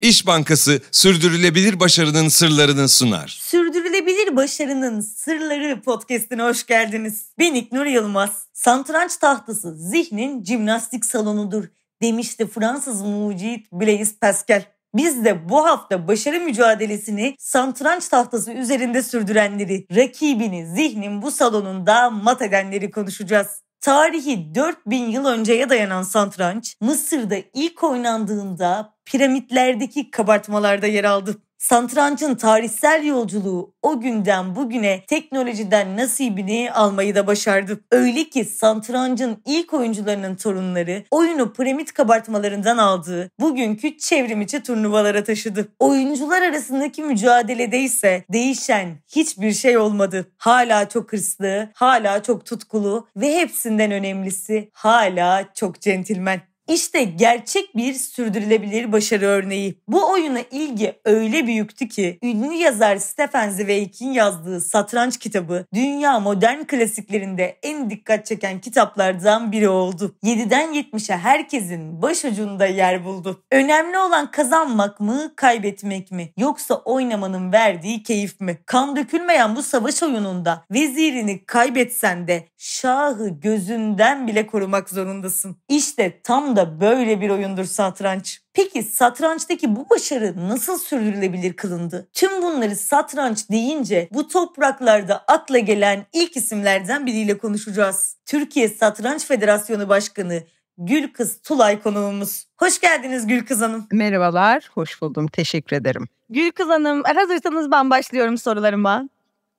İş Bankası sürdürülebilir başarının sırlarını sunar. Sürdürülebilir başarının sırları podcast'ine hoş geldiniz. Ben İknur Yılmaz. Santranç tahtası zihnin jimnastik salonudur demişti Fransız mucit Blaise Pascal. Biz de bu hafta başarı mücadelesini santranç tahtası üzerinde sürdürenleri, rakibini, zihnin bu salonunda mat edenleri konuşacağız. Tarihi 4000 yıl önceye dayanan santranç Mısır'da ilk oynandığında piramitlerdeki kabartmalarda yer aldı. Santrancın tarihsel yolculuğu o günden bugüne teknolojiden nasibini almayı da başardı. Öyle ki Santrancın ilk oyuncularının torunları oyunu piramit kabartmalarından aldığı bugünkü çevrimiçi turnuvalara taşıdı. Oyuncular arasındaki mücadelede ise değişen hiçbir şey olmadı. Hala çok hırslı, hala çok tutkulu ve hepsinden önemlisi hala çok centilmen. İşte gerçek bir sürdürülebilir başarı örneği. Bu oyuna ilgi öyle büyüktü ki ünlü yazar Stephen Zweig'in yazdığı Satranç kitabı dünya modern klasiklerinde en dikkat çeken kitaplardan biri oldu. 7'den 70'e herkesin başucunda yer buldu. Önemli olan kazanmak mı, kaybetmek mi yoksa oynamanın verdiği keyif mi? Kan dökülmeyen bu savaş oyununda vezirini kaybetsen de şahı gözünden bile korumak zorundasın. İşte tam da böyle bir oyundur satranç. Peki satrançtaki bu başarı nasıl sürdürülebilir kılındı? Tüm bunları satranç deyince bu topraklarda akla gelen ilk isimlerden biriyle konuşacağız. Türkiye Satranç Federasyonu Başkanı Gülkız Kız Tulay konuğumuz. Hoş geldiniz Gülkız Hanım. Merhabalar, hoş buldum. Teşekkür ederim. Gülkız Hanım, hazırsanız ben başlıyorum sorularıma.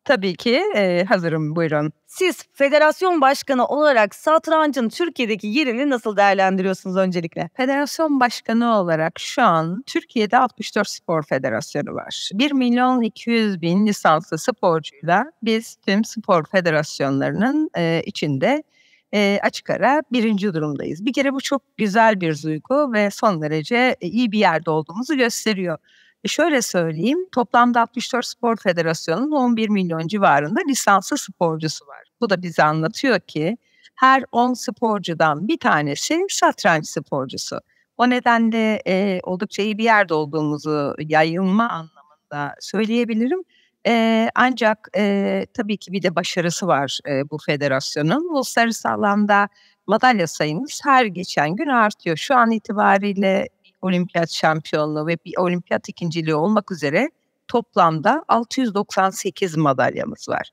Tabii ki e, hazırım buyurun. Siz federasyon başkanı olarak satrancın Türkiye'deki yerini nasıl değerlendiriyorsunuz öncelikle? Federasyon başkanı olarak şu an Türkiye'de 64 spor federasyonu var. 1 milyon 200 bin lisanslı sporcuyla biz tüm spor federasyonlarının e, içinde e, açık ara birinci durumdayız. Bir kere bu çok güzel bir duygu ve son derece iyi bir yerde olduğumuzu gösteriyor. E, şöyle söyleyeyim, toplamda 64 Spor Federasyonu'nun 11 milyon civarında lisanslı sporcusu var. Bu da bize anlatıyor ki her 10 sporcudan bir tanesi satranç sporcusu. O nedenle e, oldukça iyi bir yerde olduğumuzu yayılma anlamında söyleyebilirim. E, ancak e, tabii ki bir de başarısı var e, bu federasyonun. Uluslararası alanda madalya sayımız her geçen gün artıyor. Şu an itibariyle olimpiyat şampiyonluğu ve bir olimpiyat ikinciliği olmak üzere toplamda 698 madalyamız var.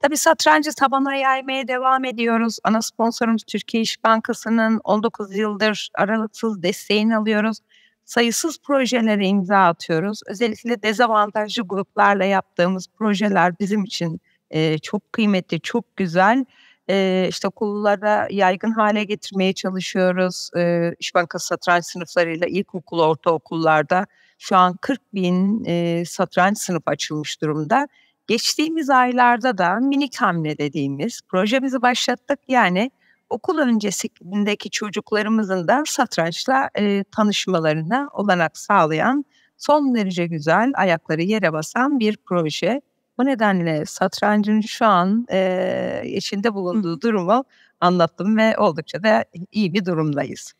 Tabii satrancı tabana yaymaya devam ediyoruz. Ana sponsorumuz Türkiye İş Bankası'nın 19 yıldır aralıksız desteğini alıyoruz. Sayısız projelere imza atıyoruz. Özellikle dezavantajlı gruplarla yaptığımız projeler bizim için e, çok kıymetli, çok güzel e, işte okullara yaygın hale getirmeye çalışıyoruz. E, İş Bankası satranç sınıflarıyla ilkokul, ortaokullarda şu an 40 bin e, satranç sınıf açılmış durumda. Geçtiğimiz aylarda da minik hamle dediğimiz projemizi başlattık. Yani okul öncesindeki çocuklarımızın da satrançla e, tanışmalarına olanak sağlayan son derece güzel, ayakları yere basan bir proje. Bu nedenle satrancın şu an e, içinde bulunduğu durumu anlattım ve oldukça da iyi bir durumdayız.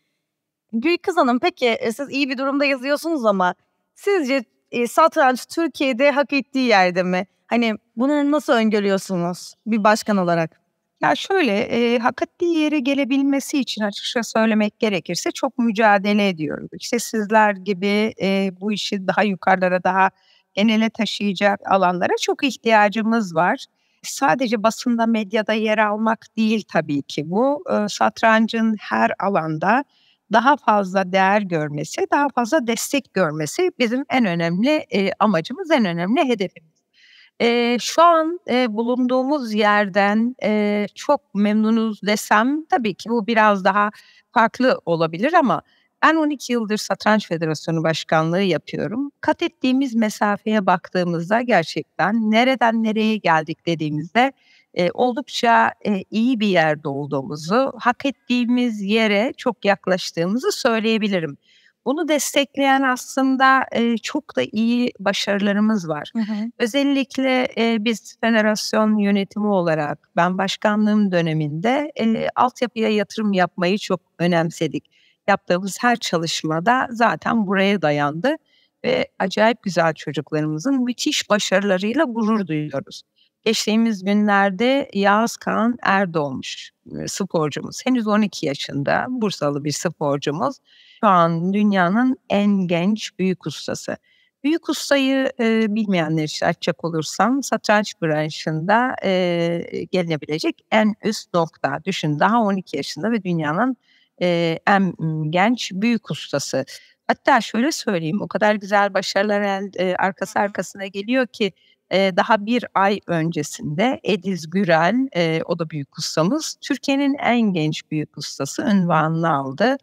Gülkız Hanım peki e, siz iyi bir durumda yazıyorsunuz ama sizce e, satranç Türkiye'de hak ettiği yerde mi? Hani bunu nasıl öngörüyorsunuz bir başkan olarak? Ya şöyle e, hak ettiği yere gelebilmesi için açıkça söylemek gerekirse çok mücadele ediyoruz. İşte sizler gibi e, bu işi daha yukarılara daha en ele taşıyacak alanlara çok ihtiyacımız var. Sadece basında medyada yer almak değil tabii ki bu. Ee, satrancın her alanda daha fazla değer görmesi, daha fazla destek görmesi bizim en önemli e, amacımız, en önemli hedefimiz. Ee, şu an e, bulunduğumuz yerden e, çok memnunuz desem tabii ki bu biraz daha farklı olabilir ama ben 12 yıldır Satranç Federasyonu Başkanlığı yapıyorum. Kat ettiğimiz mesafeye baktığımızda gerçekten nereden nereye geldik dediğimizde e, oldukça e, iyi bir yerde olduğumuzu, hak ettiğimiz yere çok yaklaştığımızı söyleyebilirim. Bunu destekleyen aslında e, çok da iyi başarılarımız var. Hı hı. Özellikle e, biz federasyon yönetimi olarak ben başkanlığım döneminde e, altyapıya yatırım yapmayı çok önemsedik yaptığımız her çalışmada zaten buraya dayandı ve acayip güzel çocuklarımızın müthiş başarılarıyla gurur duyuyoruz. Geçtiğimiz günlerde Yağız Kağan Erdoğmuş e, sporcumuz. Henüz 12 yaşında Bursalı bir sporcumuz. Şu an dünyanın en genç büyük ustası. Büyük ustayı e, bilmeyenler için açacak olursam satranç branşında e, gelinebilecek en üst nokta. Düşün daha 12 yaşında ve dünyanın e, en genç büyük ustası. Hatta şöyle söyleyeyim o kadar güzel başarılar el, arkası arkasına geliyor ki daha bir ay öncesinde Ediz Gürel, o da büyük ustamız, Türkiye'nin en genç büyük ustası ünvanını aldı.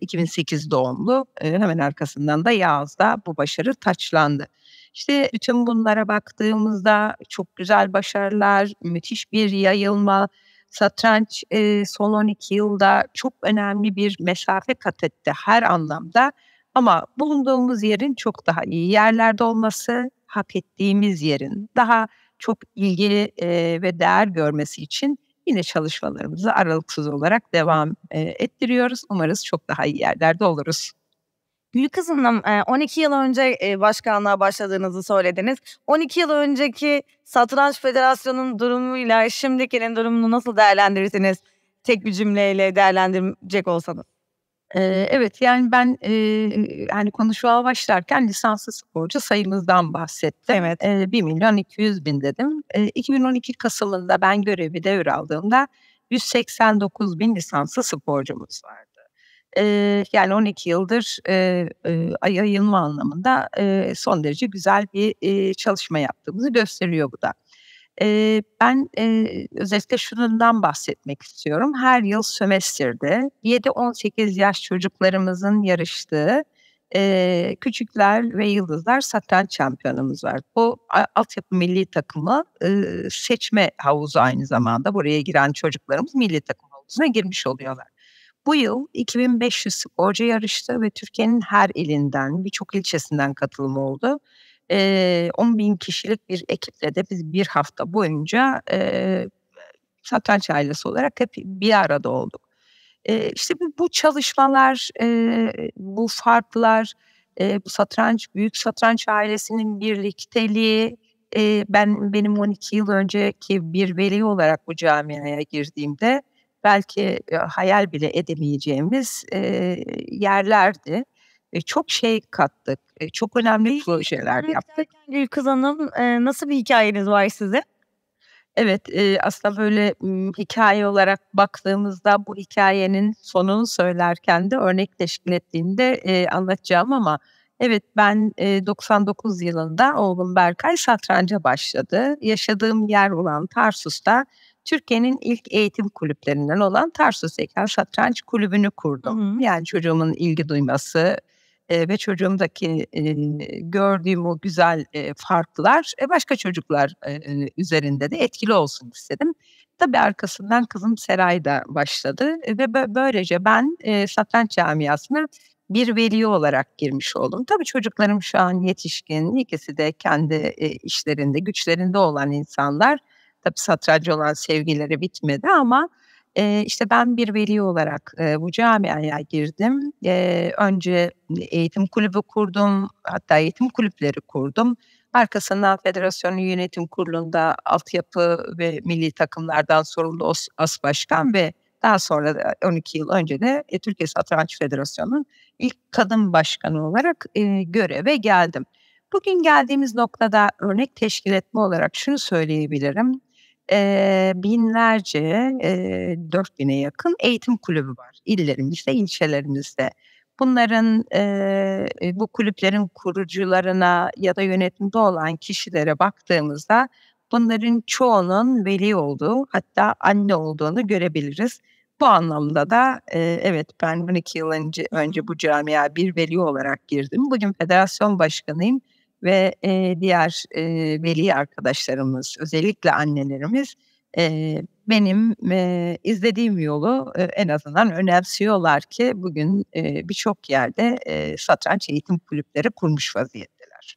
2008 doğumlu hemen arkasından da Yağız'da bu başarı taçlandı. İşte bütün bunlara baktığımızda çok güzel başarılar, müthiş bir yayılma, satranç e, son 12 yılda çok önemli bir mesafe kat etti her anlamda. Ama bulunduğumuz yerin çok daha iyi yerlerde olması, hak ettiğimiz yerin daha çok ilgi e, ve değer görmesi için yine çalışmalarımızı aralıksız olarak devam e, ettiriyoruz. Umarız çok daha iyi yerlerde oluruz. Gülkız Hanım 12 yıl önce başkanlığa başladığınızı söylediniz. 12 yıl önceki Satranç Federasyonu'nun durumuyla şimdikinin durumunu nasıl değerlendirirsiniz? Tek bir cümleyle değerlendirecek olsanız. evet yani ben e, hani konuşmaya başlarken lisanslı sporcu sayımızdan bahsettim. Evet. E, 1 milyon 200 bin dedim. 2012 Kasım'ında ben görevi devraldığımda 189 bin lisanslı sporcumuz vardı yani 12 yıldır yayılma anlamında son derece güzel bir çalışma yaptığımızı gösteriyor bu da. ben özellikle şundan bahsetmek istiyorum. Her yıl sömestirde 7-18 yaş çocuklarımızın yarıştığı Küçükler ve Yıldızlar Satranç Şampiyonumuz var. Bu altyapı milli takımı seçme havuzu aynı zamanda. Buraya giren çocuklarımız milli takım havuzuna girmiş oluyorlar. Bu yıl 2500 sporcu yarıştı ve Türkiye'nin her ilinden, birçok ilçesinden katılım oldu. E, 10 bin kişilik bir ekiple de biz bir hafta boyunca e, satranç ailesi olarak hep bir arada olduk. E, işte bu, bu çalışmalar, e, bu farklar, e, bu satranç, büyük satranç ailesinin birlikteliği, e, ben benim 12 yıl önceki bir veli olarak bu camiaya girdiğimde belki hayal bile edemeyeceğimiz e, yerlerdi. E, çok şey kattık, e, çok önemli projeler yaptık. Gülkız Hanım e, nasıl bir hikayeniz var sizin? Evet e, aslında böyle m, hikaye olarak baktığımızda bu hikayenin sonunu söylerken de örnek teşkil ettiğinde e, anlatacağım ama evet ben e, 99 yılında oğlum Berkay satranca başladı. Yaşadığım yer olan Tarsus'ta Türkiye'nin ilk eğitim kulüplerinden olan Tarsus Eker Satranç Kulübü'nü kurdum. Hı hı. Yani çocuğumun ilgi duyması, e, ve çocuğumdaki e, gördüğüm o güzel e, farklar e, başka çocuklar e, e üzerinde de etkili olsun istedim. Tabii arkasından kızım Seray da başladı e, ve böylece ben e, satranç camiasına bir veli olarak girmiş oldum. Tabii çocuklarım şu an yetişkin, ikisi de kendi e, işlerinde, güçlerinde olan insanlar tabii satrancı olan sevgileri bitmedi ama e, işte ben bir veli olarak e, bu camiaya girdim. E, önce eğitim kulübü kurdum, hatta eğitim kulüpleri kurdum. Arkasından Federasyonun Yönetim Kurulu'nda altyapı ve milli takımlardan sorumlu as başkan ve daha sonra da 12 yıl önce de e, Türkiye Satranç Federasyonu'nun ilk kadın başkanı olarak e, göreve geldim. Bugün geldiğimiz noktada örnek teşkil etme olarak şunu söyleyebilirim e, binlerce, e, bin'e yakın eğitim kulübü var illerimizde, ilçelerimizde. Bunların e, bu kulüplerin kurucularına ya da yönetimde olan kişilere baktığımızda bunların çoğunun veli olduğu hatta anne olduğunu görebiliriz. Bu anlamda da e, evet ben 12 yıl önce, önce bu camiye bir veli olarak girdim. Bugün federasyon başkanıyım ve e, diğer e, veli arkadaşlarımız, özellikle annelerimiz e, benim e, izlediğim yolu e, en azından önemsiyorlar ki bugün e, birçok yerde e, satranç eğitim kulüpleri kurmuş vaziyetteler.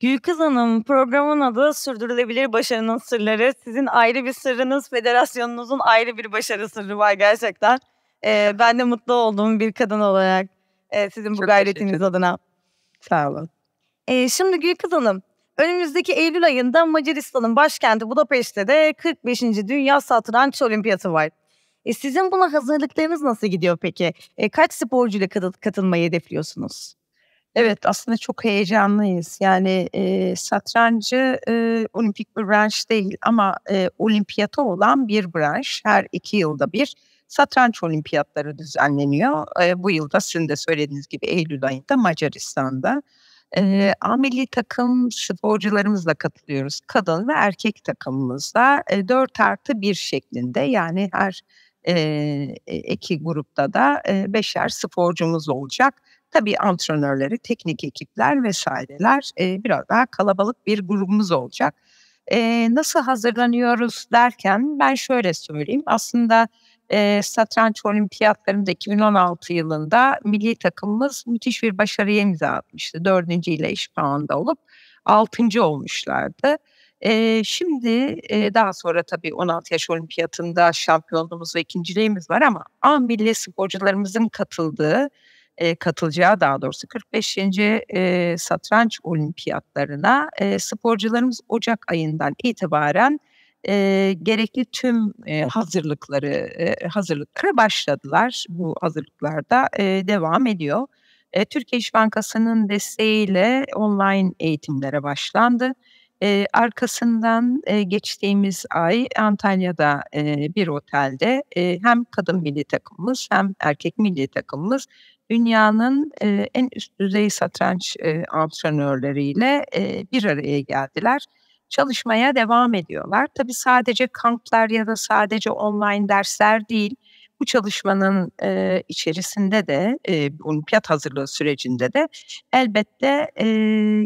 Gülkız Hanım programın adı Sürdürülebilir Başarının Sırları. Sizin ayrı bir sırrınız, federasyonunuzun ayrı bir başarı sırrı var gerçekten. E, ben de mutlu olduğum bir kadın olarak e, sizin bu Çok gayretiniz adına. Sağ olun. E, şimdi Gülkız Hanım, önümüzdeki Eylül ayında Macaristan'ın başkenti Budapest'te de 45. Dünya Satranç Olimpiyatı var. E, sizin buna hazırlıklarınız nasıl gidiyor peki? E, kaç sporcuyla katılmayı hedefliyorsunuz? Evet aslında çok heyecanlıyız. Yani e, satrancı e, olimpik bir branş değil ama e, olimpiyata olan bir branş. Her iki yılda bir satranç olimpiyatları düzenleniyor. E, bu yılda sizin de söylediğiniz gibi Eylül ayında Macaristan'da e, ameli takım sporcularımızla katılıyoruz. Kadın ve erkek takımımızda e, 4 artı 1 şeklinde yani her e, iki grupta da e, beşer sporcumuz olacak. Tabii antrenörleri, teknik ekipler vesaireler e, biraz daha kalabalık bir grubumuz olacak. E, nasıl hazırlanıyoruz derken ben şöyle söyleyeyim. Aslında e, satranç olimpiyatlarında 2016 yılında milli takımımız müthiş bir başarıya imza atmıştı. Dördüncü ile iş olup altıncı olmuşlardı. E, şimdi e, daha sonra tabii 16 yaş olimpiyatında şampiyonluğumuz ve ikinciliğimiz var ama an milli sporcularımızın katıldığı e, katılacağı daha doğrusu 45. E, satranç olimpiyatlarına e, sporcularımız Ocak ayından itibaren e, gerekli tüm e, hazırlıkları e, hazırlıklara başladılar. Bu hazırlıklarda e, devam ediyor. E, Türkiye İş Bankası'nın desteğiyle online eğitimlere başlandı. E, arkasından e, geçtiğimiz ay Antalya'da e, bir otelde e, hem kadın milli takımımız hem erkek milli takımımız dünyanın e, en üst düzey satranç e, antrenörleriyle e, bir araya geldiler çalışmaya devam ediyorlar. Tabii sadece kamplar ya da sadece online dersler değil, bu çalışmanın e, içerisinde de e, olimpiyat hazırlığı sürecinde de elbette e,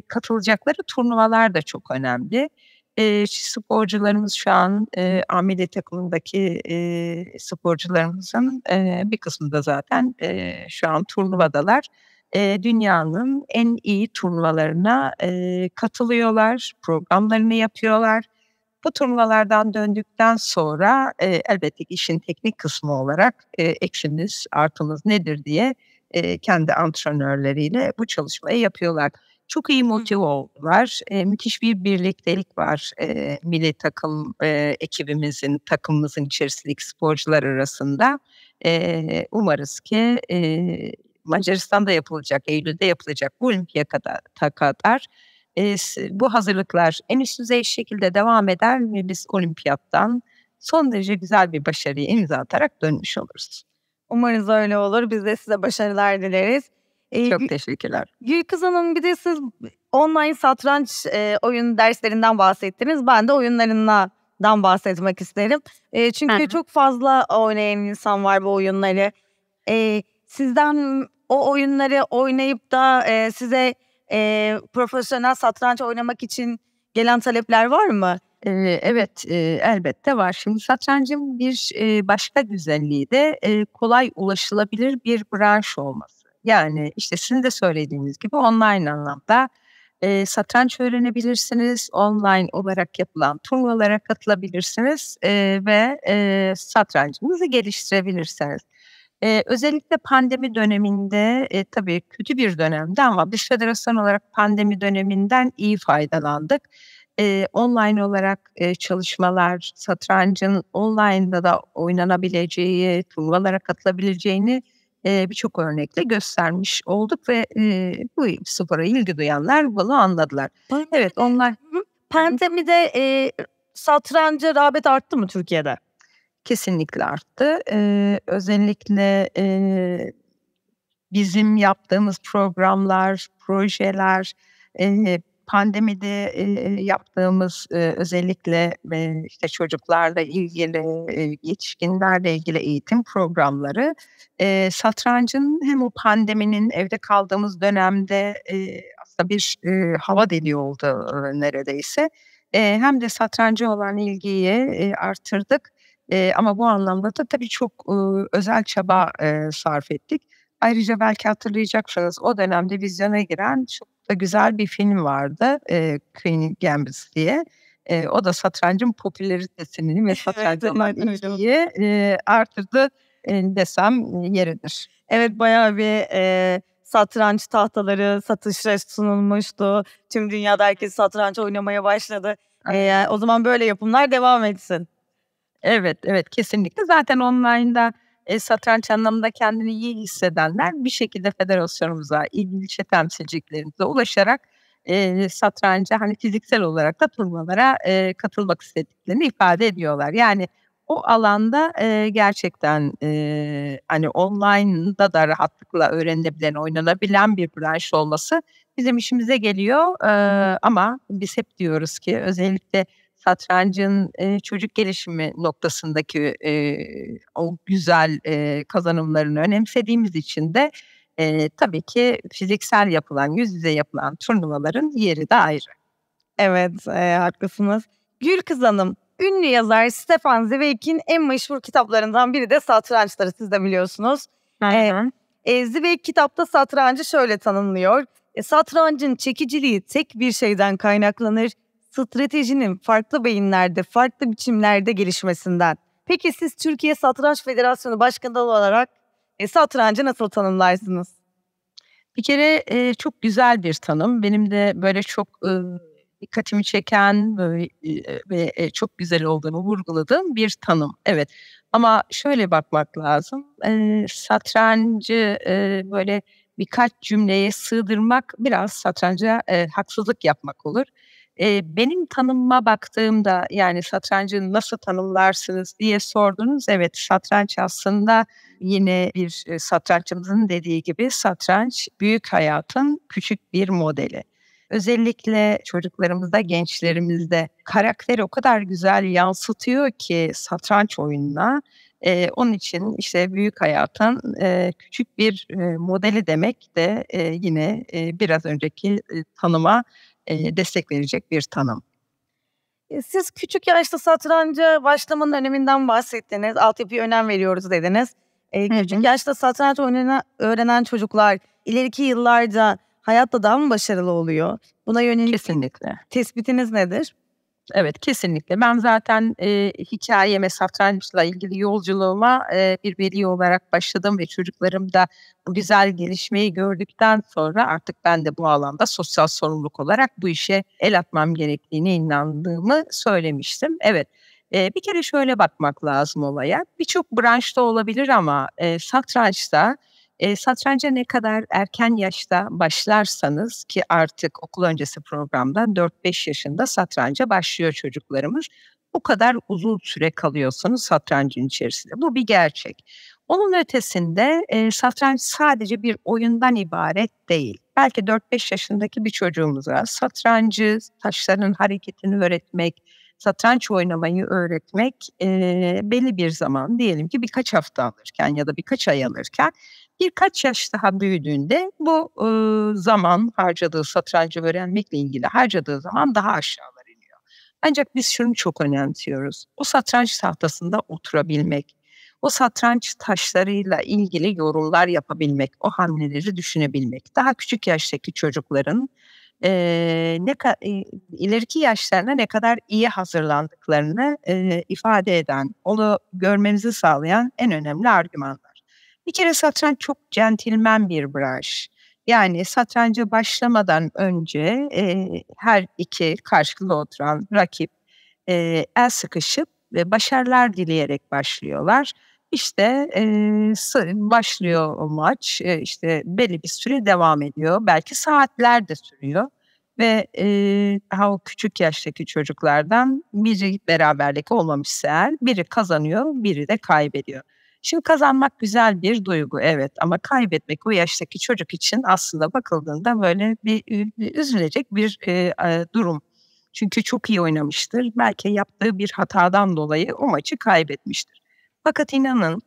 katılacakları turnuvalar da çok önemli. E, sporcularımız şu an e, ameli takımındaki e, sporcularımızın e, bir kısmı da zaten e, şu an turnuvadalar e, dünyanın en iyi turnuvalarına e, katılıyorlar, programlarını yapıyorlar. Bu turnuvalardan döndükten sonra e, elbette işin teknik kısmı olarak e, eksiniz, artınız nedir diye e, kendi antrenörleriyle bu çalışmayı yapıyorlar. Çok iyi motive oldular. E, müthiş bir birliktelik var e, milli takım e, ekibimizin, takımımızın içerisindeki sporcular arasında. E, umarız ki e, Macaristan'da yapılacak, Eylül'de yapılacak bu ülkeye kadar, kadar e, bu hazırlıklar en üst düzey şekilde devam eder ve biz olimpiyattan son derece güzel bir başarıyı imza atarak dönmüş oluruz. Umarız öyle olur. Biz de size başarılar dileriz. Ee, Çok teşekkürler. Gülkız Hanım bir de siz online satranç e, oyun derslerinden bahsettiniz. Ben de oyunlarına dan bahsetmek isterim. E, çünkü Hı-hı. çok fazla oynayan insan var bu oyunları. E, sizden o oyunları oynayıp da e, size e, profesyonel satranç oynamak için gelen talepler var mı? E, evet e, elbette var. Şimdi satrancın bir e, başka güzelliği de kolay ulaşılabilir bir branş olması. Yani işte sizin de söylediğiniz gibi online anlamda satranç öğrenebilirsiniz. Online olarak yapılan turnuvalara katılabilirsiniz ve satrancınızı geliştirebilirsiniz. Ee, özellikle pandemi döneminde e, tabii kötü bir dönemdi ama biz federasyon olarak pandemi döneminden iyi faydalandık. Ee, online olarak e, çalışmalar, satrancın online'da da oynanabileceği, turnuvalara katılabileceğini e, birçok örnekle göstermiş olduk ve e, bu spora ilgi duyanlar bunu anladılar. evet onlar pandemide e, satranca rağbet arttı mı Türkiye'de? kesinlikle arttı. Ee, özellikle e, bizim yaptığımız programlar, projeler, e, pandemide e, yaptığımız e, özellikle e, işte çocuklarla ilgili, e, yetişkinlerle ilgili eğitim programları e, satrancın hem o pandeminin evde kaldığımız dönemde e, aslında bir e, hava deliği oldu e, neredeyse. E, hem de satrancı olan ilgiyi e, artırdık. E, ama bu anlamda da tabii çok e, özel çaba e, sarf ettik. Ayrıca belki hatırlayacaksınız o dönemde vizyona giren çok da güzel bir film vardı. E, Queen Gambit diye. E, o da satrancın popülaritesini ve satrancın evet, ilgiyi e, artırdı e, desem yeridir. Evet bayağı bir e, satranç tahtaları satışa sunulmuştu. Tüm dünyada herkes satranç oynamaya başladı. E, o zaman böyle yapımlar devam etsin. Evet, evet kesinlikle. Zaten online'da e, satranç anlamında kendini iyi hissedenler bir şekilde federasyonumuza, ilgili ilçe temsilciliklerimize ulaşarak e, satranca hani fiziksel olarak da turnuvalara e, katılmak istediklerini ifade ediyorlar. Yani o alanda e, gerçekten e, hani online'da da rahatlıkla öğrenilebilen, oynanabilen bir branş olması bizim işimize geliyor. E, ama biz hep diyoruz ki özellikle satrancın e, çocuk gelişimi noktasındaki e, o güzel e, kazanımlarını önemsediğimiz için de e, tabii ki fiziksel yapılan, yüz yüze yapılan turnuvaların yeri de ayrı. Evet, e, haklısınız. Gül Kız Hanım, ünlü yazar Stefan Zweig'in en meşhur kitaplarından biri de satrançları siz de biliyorsunuz. Aynen. E, e, Zweig kitapta satrancı şöyle tanımlıyor. E, satrancın çekiciliği tek bir şeyden kaynaklanır stratejinin farklı beyinlerde, farklı biçimlerde gelişmesinden. Peki siz Türkiye Satranç Federasyonu Başkanı olarak e, satrancı nasıl tanımlarsınız? Bir kere e, çok güzel bir tanım. Benim de böyle çok e, dikkatimi çeken e, ve, e, çok güzel olduğunu vurguladığım bir tanım. Evet ama şöyle bakmak lazım. E, satrancı e, böyle birkaç cümleye sığdırmak biraz satranca e, haksızlık yapmak olur benim tanımıma baktığımda yani satrancı nasıl tanımlarsınız diye sordunuz. Evet satranç aslında yine bir e, satrançımızın dediği gibi satranç büyük hayatın küçük bir modeli. Özellikle çocuklarımızda, gençlerimizde karakteri o kadar güzel yansıtıyor ki satranç oyununa. E, onun için işte büyük hayatın e, küçük bir e, modeli demek de e, yine e, biraz önceki e, tanıma e, destek verecek bir tanım. E, siz küçük yaşta satranca başlamanın öneminden bahsettiniz. Altyapıya önem veriyoruz dediniz. E, küçük hı hı. yaşta satranç oynana, öğrenen çocuklar ileriki yıllarda hayatta daha mı başarılı oluyor? Buna yönelik Kesinlikle. tespitiniz nedir? Evet kesinlikle. Ben zaten e, hikayeme satrançla ilgili yolculuğuma e, bir veli olarak başladım ve çocuklarım da bu güzel gelişmeyi gördükten sonra artık ben de bu alanda sosyal sorumluluk olarak bu işe el atmam gerektiğine inandığımı söylemiştim. Evet. E, bir kere şöyle bakmak lazım olaya. Birçok branşta olabilir ama e, satrançta e, satranca ne kadar erken yaşta başlarsanız ki artık okul öncesi programda 4-5 yaşında satranca başlıyor çocuklarımız. bu kadar uzun süre kalıyorsunuz satrancın içerisinde. Bu bir gerçek. Onun ötesinde e, satranç sadece bir oyundan ibaret değil. Belki 4-5 yaşındaki bir çocuğumuza satrancı, taşların hareketini öğretmek, satranç oynamayı öğretmek e, belli bir zaman diyelim ki birkaç hafta alırken ya da birkaç ay alırken birkaç yaş daha büyüdüğünde bu e, zaman harcadığı satrancı öğrenmekle ilgili harcadığı zaman daha aşağılar iniyor. Ancak biz şunu çok önemsiyoruz. O satranç tahtasında oturabilmek, o satranç taşlarıyla ilgili yorumlar yapabilmek, o hamleleri düşünebilmek. Daha küçük yaştaki çocukların e, ne e, ileriki yaşlarına ne kadar iyi hazırlandıklarını e, ifade eden, onu görmemizi sağlayan en önemli argümanlar. Bir kere satranç çok centilmen bir branş. Yani satranca başlamadan önce e, her iki karşılığı oturan rakip e, el sıkışıp ve başarılar dileyerek başlıyorlar. İşte e, başlıyor o maç, e, işte belli bir süre devam ediyor. Belki saatler de sürüyor. Ve e, daha o küçük yaştaki çocuklardan biri beraberlik olmamışsa biri kazanıyor, biri de kaybediyor. Şimdi kazanmak güzel bir duygu evet ama kaybetmek bu yaştaki çocuk için aslında bakıldığında böyle bir üzülecek bir e, durum. Çünkü çok iyi oynamıştır. Belki yaptığı bir hatadan dolayı o maçı kaybetmiştir. Fakat inanın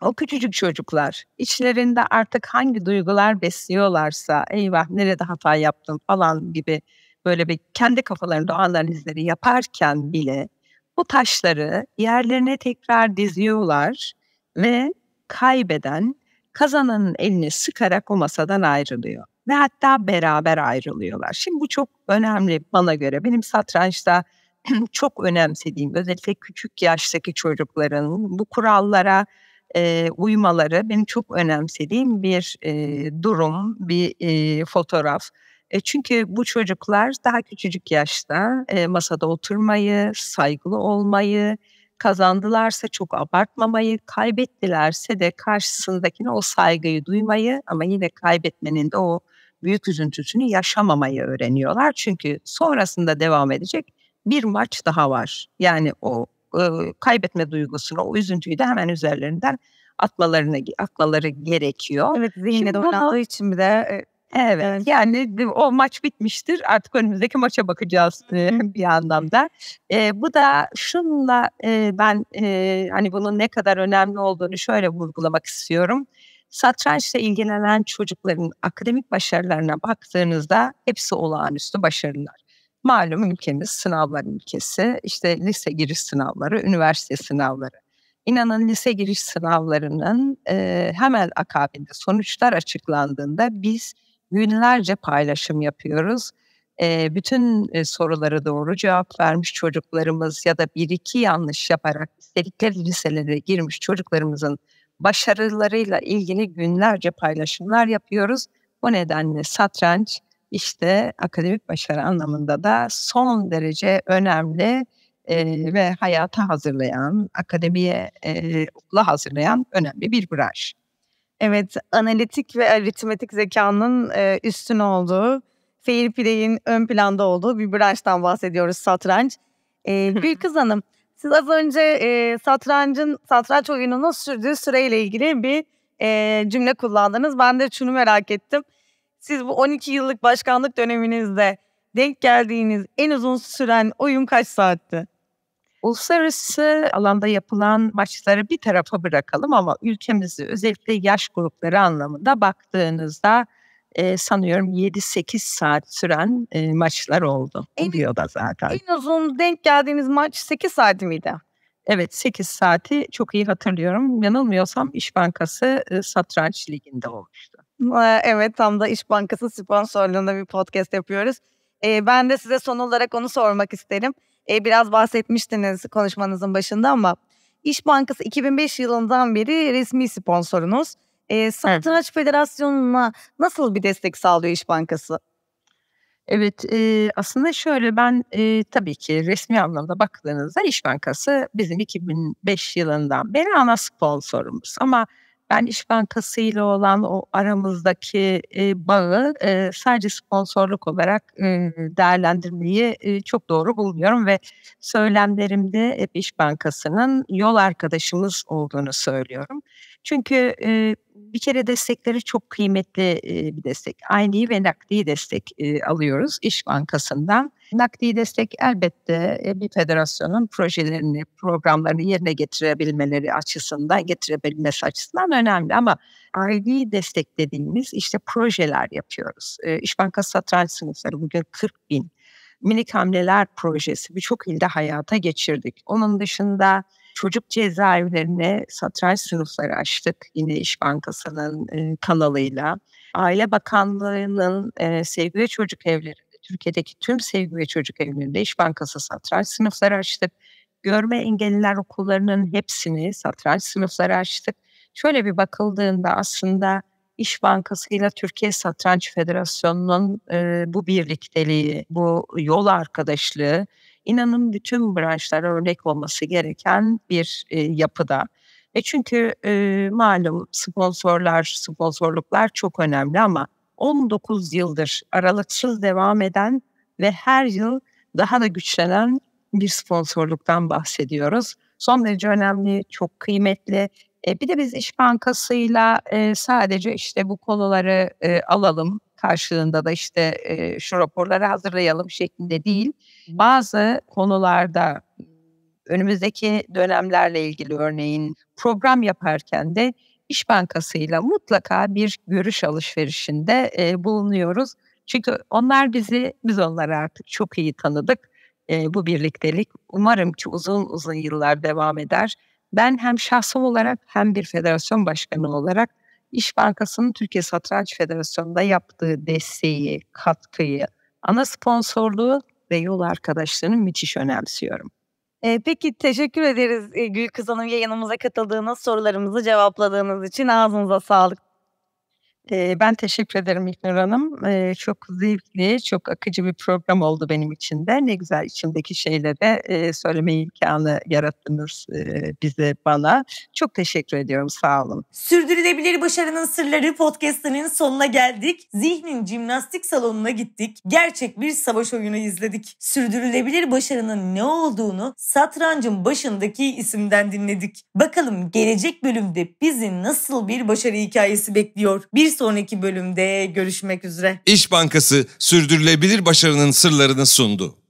o küçücük çocuklar içlerinde artık hangi duygular besliyorlarsa eyvah nerede hata yaptım falan gibi böyle bir kendi kafalarında analizleri yaparken bile bu taşları yerlerine tekrar diziyorlar ve kaybeden kazananın elini sıkarak o masadan ayrılıyor. Ve hatta beraber ayrılıyorlar. Şimdi bu çok önemli bana göre. Benim satrançta çok önemsediğim özellikle küçük yaştaki çocukların bu kurallara e, uymaları benim çok önemsediğim bir e, durum, bir e, fotoğraf. E, çünkü bu çocuklar daha küçücük yaşta e, masada oturmayı, saygılı olmayı, kazandılarsa çok abartmamayı, kaybettilerse de karşısındakine o saygıyı duymayı ama yine kaybetmenin de o büyük üzüntüsünü yaşamamayı öğreniyorlar. Çünkü sonrasında devam edecek bir maç daha var. Yani o e, kaybetme duygusunu, o üzüntüyü de hemen üzerlerinden atmalarını atmaları gerekiyor. Evet zihne dolandığı için bir de e, Evet, evet yani o maç bitmiştir artık önümüzdeki maça bakacağız bir anlamda. E, bu da şunla e, ben e, hani bunun ne kadar önemli olduğunu şöyle vurgulamak istiyorum. Satrançla ilgilenen çocukların akademik başarılarına baktığınızda hepsi olağanüstü başarılar. Malum ülkemiz sınavlar ülkesi işte lise giriş sınavları, üniversite sınavları. İnanın lise giriş sınavlarının e, hemen akabinde sonuçlar açıklandığında biz günlerce paylaşım yapıyoruz. E, bütün e, sorulara doğru cevap vermiş çocuklarımız ya da bir iki yanlış yaparak istedikleri liselere girmiş çocuklarımızın başarılarıyla ilgili günlerce paylaşımlar yapıyoruz. Bu nedenle satranç işte akademik başarı anlamında da son derece önemli e, ve hayata hazırlayan, akademiye e, okula hazırlayan önemli bir branş. Evet, analitik ve aritmetik zekanın e, üstün olduğu, fair play'in ön planda olduğu bir branştan bahsediyoruz satranç. E, bir kız hanım, siz az önce e, satrancın, satranç oyununun sürdüğü süreyle ilgili bir e, cümle kullandınız. Ben de şunu merak ettim. Siz bu 12 yıllık başkanlık döneminizde denk geldiğiniz en uzun süren oyun kaç saatti? Uluslararası alanda yapılan maçları bir tarafa bırakalım ama ülkemizi özellikle yaş grupları anlamında baktığınızda e, sanıyorum 7-8 saat süren e, maçlar oldu. En, diyor da zaten. En uzun denk geldiğiniz maç 8 saat miydi? Evet 8 saati çok iyi hatırlıyorum. Yanılmıyorsam İş Bankası e, Satranç Ligi'nde olmuştu. Evet tam da İş Bankası sponsorluğunda bir podcast yapıyoruz. E, ben de size son olarak onu sormak isterim e, biraz bahsetmiştiniz konuşmanızın başında ama İş Bankası 2005 yılından beri resmi sponsorunuz. E, Satranç evet. Federasyonu'na nasıl bir destek sağlıyor İş Bankası? Evet e, aslında şöyle ben e, tabii ki resmi anlamda baktığınızda İş Bankası bizim 2005 yılından beri ana sponsorumuz. Ama ben İş Bankası ile olan o aramızdaki e, bağı e, sadece sponsorluk olarak e, değerlendirmeyi e, çok doğru bulmuyorum ve söylemlerimde hep İş Bankası'nın yol arkadaşımız olduğunu söylüyorum. Çünkü e, bir kere destekleri çok kıymetli bir destek. Aynı ve nakdi destek alıyoruz İş Bankası'ndan. Nakdi destek elbette e, bir federasyonun projelerini, programlarını yerine getirebilmeleri açısından, getirebilmesi açısından önemli ama aile destek dediğimiz işte projeler yapıyoruz. E, İş Bankası Satranç Sınıfları bugün 40 bin minik hamleler projesi birçok ilde hayata geçirdik. Onun dışında Çocuk cezaevlerine satranç sınıfları açtık yine İş Bankası'nın e, kanalıyla. Aile Bakanlığı'nın e, sevgi ve çocuk evlerinde, Türkiye'deki tüm sevgi ve çocuk evlerinde İş Bankası satranç sınıfları açtık. Görme engelliler okullarının hepsini satranç sınıfları açtık. Şöyle bir bakıldığında aslında İş Bankası ile Türkiye Satranç Federasyonu'nun e, bu birlikteliği, bu yol arkadaşlığı inanın bütün branşlara örnek olması gereken bir e, yapıda. E çünkü e, malum sponsorlar, sponsorluklar çok önemli ama 19 yıldır aralıksız devam eden ve her yıl daha da güçlenen bir sponsorluktan bahsediyoruz. Son derece önemli, çok kıymetli. E, bir de biz İş Bankası'yla e, sadece işte bu konuları e, alalım, karşılığında da işte e, şu raporları hazırlayalım şeklinde değil. Bazı konularda önümüzdeki dönemlerle ilgili örneğin program yaparken de İş Bankası'yla mutlaka bir görüş alışverişinde e, bulunuyoruz. Çünkü onlar bizi, biz onları artık çok iyi tanıdık. E, bu birliktelik umarım ki uzun uzun yıllar devam eder. Ben hem şahsım olarak hem bir federasyon başkanı olarak İş Bankası'nın Türkiye Satranç Federasyonu'nda yaptığı desteği, katkıyı, ana sponsorluğu ve yol arkadaşlarını müthiş önemsiyorum. E, peki teşekkür ederiz e, Gül Kız Hanım yayınımıza katıldığınız, sorularımızı cevapladığınız için ağzınıza sağlık ben teşekkür ederim İknur Hanım. çok zevkli, çok akıcı bir program oldu benim için de. Ne güzel içimdeki şeyle de söyleme imkanı yarattınız bize, bana. Çok teşekkür ediyorum, sağ olun. Sürdürülebilir Başarının Sırları podcastının sonuna geldik. Zihnin jimnastik salonuna gittik. Gerçek bir savaş oyunu izledik. Sürdürülebilir başarının ne olduğunu satrancın başındaki isimden dinledik. Bakalım gelecek bölümde bizi nasıl bir başarı hikayesi bekliyor? Bir sonraki bölümde görüşmek üzere. İş Bankası sürdürülebilir başarının sırlarını sundu.